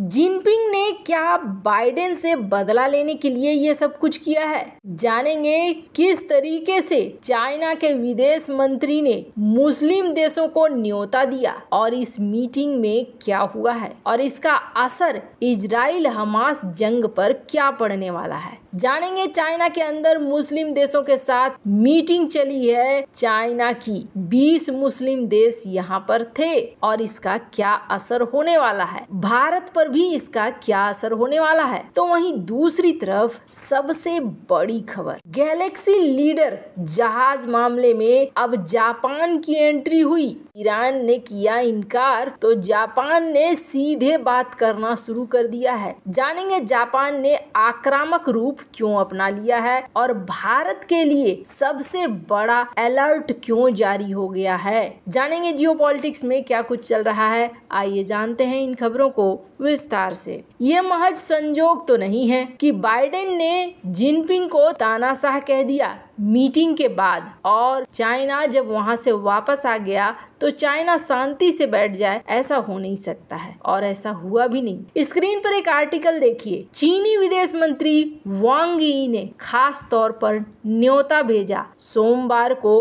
Jinping ने क्या Biden से बदला लेने के लिए ये सब कुछ किया है जानेंगे किस तरीके से चाइना के विदेश मंत्री ने मुस्लिम देशों को न्योता दिया और इस मीटिंग में क्या हुआ है और इसका असर इजराइल हमास जंग पर क्या पड़ने वाला है जानेंगे चाइना के अंदर मुस्लिम देशों के साथ मीटिंग चली है चाइना की बीस मुस्लिम देश यहाँ पर थे और इसका क्या असर होने वाला है भारत पर पर भी इसका क्या असर होने वाला है तो वहीं दूसरी तरफ सबसे बड़ी खबर गैलेक्सी लीडर जहाज मामले में अब जापान की एंट्री हुई ईरान ने किया इनकार तो जापान ने सीधे बात करना शुरू कर दिया है जानेंगे जापान ने आक्रामक रूप क्यों अपना लिया है और भारत के लिए सबसे बड़ा अलर्ट क्यों जारी हो गया है जानेंगे जियो में क्या कुछ चल रहा है आइए जानते हैं इन खबरों को विस्तार से ये महज संजोग तो नहीं है कि बाइडेन ने जिनपिंग को तानाशाह कह दिया मीटिंग के बाद और चाइना जब वहां से वापस आ गया तो चाइना शांति से बैठ जाए ऐसा हो नहीं सकता है और ऐसा हुआ भी नहीं स्क्रीन पर एक आर्टिकल देखिए चीनी विदेश मंत्री वांग यी ने खास तौर पर न्योता भेजा सोमवार को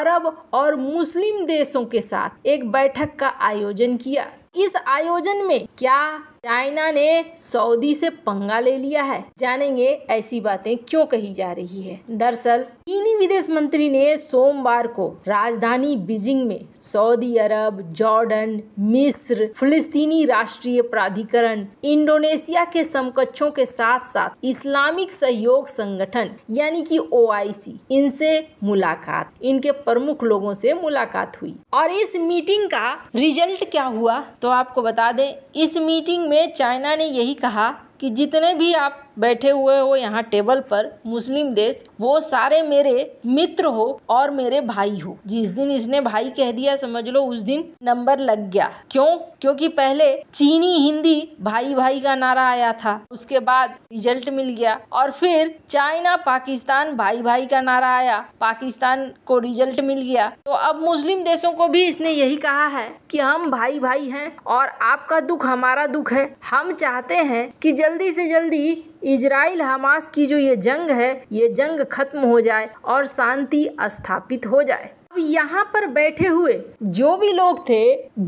अरब और मुस्लिम देशों के साथ एक बैठक का आयोजन किया इस आयोजन में क्या चाइना ने सऊदी से पंगा ले लिया है जानेंगे ऐसी बातें क्यों कही जा रही है दरअसल चीनी विदेश मंत्री ने सोमवार को राजधानी बीजिंग में सऊदी अरब जॉर्डन मिस्र फिलिस्तीनी राष्ट्रीय प्राधिकरण इंडोनेशिया के समकक्षों के साथ साथ इस्लामिक सहयोग संगठन यानी कि ओ इनसे मुलाकात इनके प्रमुख लोगों से मुलाकात हुई और इस मीटिंग का रिजल्ट क्या हुआ तो आपको बता दें इस मीटिंग में चाइना ने यही कहा कि जितने भी आप बैठे हुए हो यहाँ टेबल पर मुस्लिम देश वो सारे मेरे मित्र हो और मेरे भाई हो जिस दिन इसने भाई कह दिया समझ लो उस दिन नंबर लग गया क्यों क्योंकि पहले चीनी हिंदी भाई भाई का नारा आया था उसके बाद रिजल्ट मिल गया और फिर चाइना पाकिस्तान भाई भाई का नारा आया पाकिस्तान को रिजल्ट मिल गया तो अब मुस्लिम देशों को भी इसने यही कहा है कि हम भाई भाई हैं और आपका दुख हमारा दुख है हम चाहते हैं कि जल्दी से जल्दी इजराइल हमास की जो ये जंग है ये जंग खत्म हो जाए और शांति स्थापित हो जाए अब यहाँ पर बैठे हुए जो भी लोग थे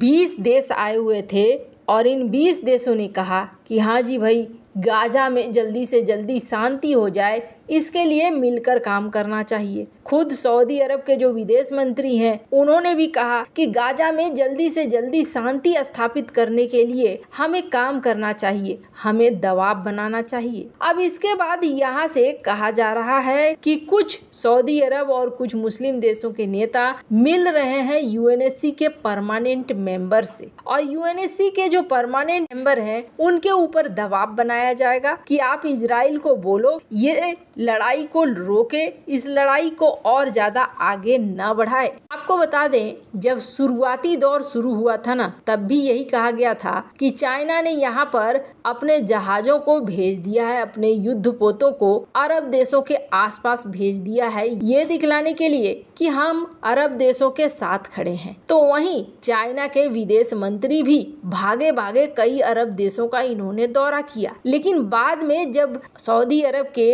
20 देश आए हुए थे और इन 20 देशों ने कहा कि हाँ जी भाई गाजा में जल्दी से जल्दी शांति हो जाए इसके लिए मिलकर काम करना चाहिए खुद सऊदी अरब के जो विदेश मंत्री हैं उन्होंने भी कहा कि गाजा में जल्दी से जल्दी शांति स्थापित करने के लिए हमें काम करना चाहिए हमें दबाव बनाना चाहिए अब इसके बाद यहाँ से कहा जा रहा है कि कुछ सऊदी अरब और कुछ मुस्लिम देशों के नेता मिल रहे हैं यूएनएससी के परमानेंट मेंबर से और यूएनएससी के जो परमानेंट मेंबर हैं उनके ऊपर दबाव बनाया जाएगा कि आप इसराइल को बोलो ये लड़ाई को रोके इस लड़ाई को और ज़्यादा आगे न बढ़ाए आपको बता दें जब शुरुआती दौर शुरू हुआ था ना तब भी यही कहा गया था कि चाइना ने यहाँ पर अपने जहाज़ों को भेज दिया है अपने युद्ध पोतों को अरब देशों के आसपास भेज दिया है ये दिखलाने के लिए कि हम अरब देशों के साथ खड़े हैं तो वहीं चाइना के विदेश मंत्री भी भागे भागे कई अरब देशों का इन्होंने दौरा किया लेकिन बाद में जब सऊदी अरब के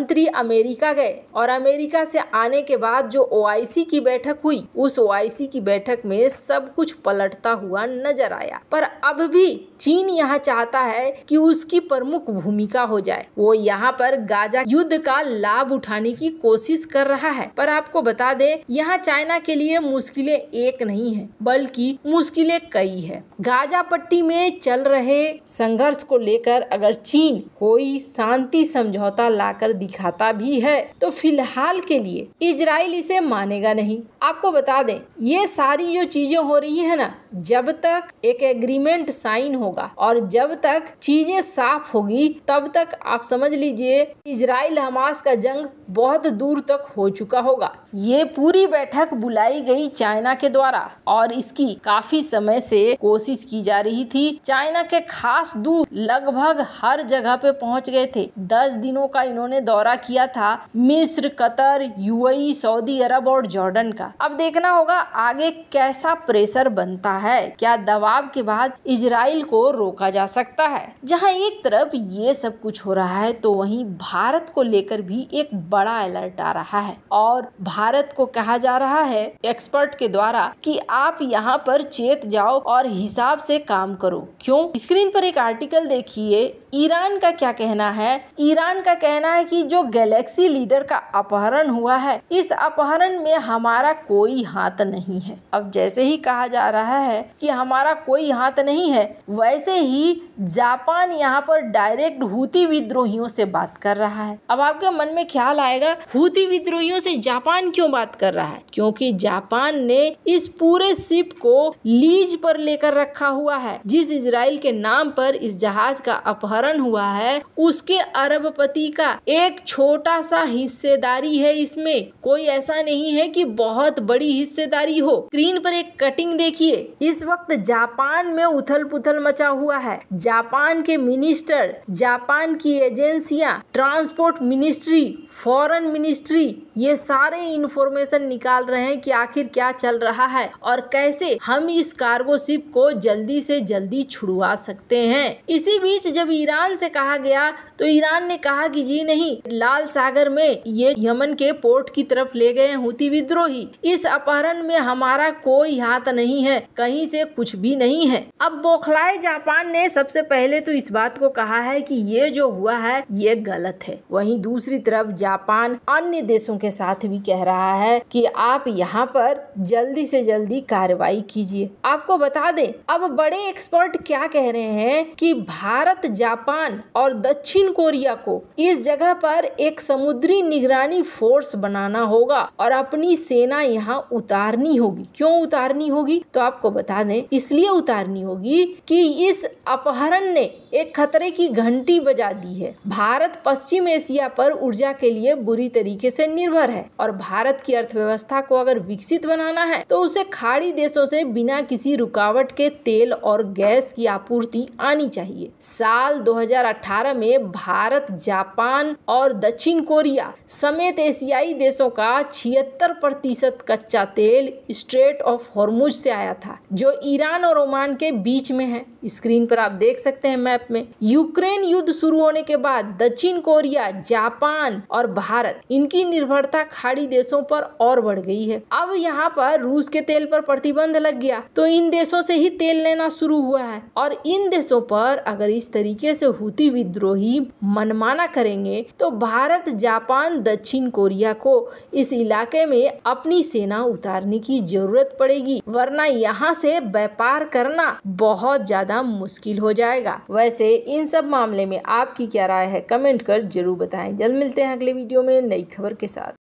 मंत्री अमेरिका गए और अमेरिका से आने के बाद जो ओ की बैठक हुई उस ओ की बैठक में सब कुछ पलटता हुआ नजर आया पर अब भी चीन यहाँ चाहता है कि उसकी प्रमुख भूमिका हो जाए वो यहाँ पर गाजा युद्ध का लाभ उठाने की कोशिश कर रहा है पर आपको बता दे यहाँ चाइना के लिए मुश्किलें एक नहीं है बल्कि मुश्किलें कई है गाजा पट्टी में चल रहे संघर्ष को लेकर अगर चीन कोई शांति समझौता लाकर दिखा दिखाता भी है तो फिलहाल के लिए इसराइल इसे मानेगा नहीं आपको बता दें ये सारी जो चीजें हो रही है ना जब तक एक एग्रीमेंट साइन होगा और जब तक चीजें साफ होगी तब तक आप समझ लीजिए इजराइल हमास का जंग बहुत दूर तक हो चुका होगा ये पूरी बैठक बुलाई गई चाइना के द्वारा और इसकी काफी समय से कोशिश की जा रही थी चाइना के खास दूत लगभग हर जगह पे पहुंच गए थे दस दिनों का इन्होंने दौरा दौरा किया था मिस्र कतर यूएई सऊदी अरब और जॉर्डन का अब देखना होगा आगे कैसा प्रेशर बनता है क्या दबाव के बाद इसराइल को रोका जा सकता है जहां एक तरफ ये सब कुछ हो रहा है तो वहीं भारत को लेकर भी एक बड़ा अलर्ट आ रहा है और भारत को कहा जा रहा है एक्सपर्ट के द्वारा कि आप यहाँ पर चेत जाओ और हिसाब से काम करो क्यों स्क्रीन पर एक आर्टिकल देखिए ईरान का क्या कहना है ईरान का कहना है कि जो गैलेक्सी लीडर का अपहरण हुआ है इस अपहरण में हमारा कोई हाथ नहीं है अब जैसे ही कहा जा रहा है कि हमारा कोई हाथ नहीं है वैसे ही जापान यहाँ पर डायरेक्ट हुती विद्रोहियों से बात कर रहा है अब आपके मन में ख्याल आएगा हुती विद्रोहियों से जापान क्यों बात कर रहा है क्योंकि जापान ने इस पूरे सिप को लीज पर लेकर रखा हुआ है जिस इसराइल के नाम पर इस जहाज का अपहरण हुआ है उसके अरबपति का एक छोटा सा हिस्सेदारी है इसमें कोई ऐसा नहीं है कि बहुत बड़ी हिस्सेदारी हो स्क्रीन पर एक कटिंग देखिए इस वक्त जापान में उथल पुथल मचा हुआ है जापान के मिनिस्टर जापान की एजेंसियां ट्रांसपोर्ट मिनिस्ट्री फॉरेन मिनिस्ट्री ये सारे इंफॉर्मेशन निकाल रहे हैं कि आखिर क्या चल रहा है और कैसे हम इस कार्गो शिप को जल्दी से जल्दी छुड़वा सकते हैं इसी बीच जब ईरान से कहा गया तो ईरान ने कहा कि जी नहीं लाल सागर में ये यमन के पोर्ट की तरफ ले गए हुती विद्रोही इस अपहरण में हमारा कोई हाथ नहीं है कहीं से कुछ भी नहीं है अब बोखलाए जापान ने सबसे पहले तो इस बात को कहा है कि ये जो हुआ है ये गलत है वहीं दूसरी तरफ जापान अन्य देशों के साथ भी कह रहा है कि आप यहाँ पर जल्दी से जल्दी कार्रवाई कीजिए आपको बता दें अब बड़े एक्सपर्ट क्या कह रहे हैं कि भारत जापान और दक्षिण कोरिया को इस जगह पर पर एक समुद्री निगरानी फोर्स बनाना होगा और अपनी सेना यहाँ उतारनी होगी क्यों उतारनी होगी तो आपको बता दें इसलिए उतारनी होगी कि इस अपहरण ने एक खतरे की घंटी बजा दी है भारत पश्चिम एशिया पर ऊर्जा के लिए बुरी तरीके से निर्भर है और भारत की अर्थव्यवस्था को अगर विकसित बनाना है तो उसे खाड़ी देशों से बिना किसी रुकावट के तेल और गैस की आपूर्ति आनी चाहिए साल 2018 में भारत जापान और और दक्षिण कोरिया समेत एशियाई देशों का छिहत्तर प्रतिशत कच्चा तेल स्ट्रेट ऑफ हॉर्मुज से आया था जो ईरान और ओमान के बीच में है स्क्रीन पर आप देख सकते हैं मैप में यूक्रेन युद्ध शुरू होने के बाद दक्षिण कोरिया जापान और भारत इनकी निर्भरता खाड़ी देशों पर और बढ़ गई है अब यहाँ पर रूस के तेल पर प्रतिबंध लग गया तो इन देशों से ही तेल लेना शुरू हुआ है और इन देशों पर अगर इस तरीके से हुती विद्रोही मनमाना करेंगे तो भारत जापान दक्षिण कोरिया को इस इलाके में अपनी सेना उतारने की जरूरत पड़ेगी वरना यहाँ से व्यापार करना बहुत ज्यादा ज़्यादा मुश्किल हो जाएगा वैसे इन सब मामले में आपकी क्या राय है कमेंट कर जरूर बताएं जल्द मिलते हैं अगले वीडियो में नई खबर के साथ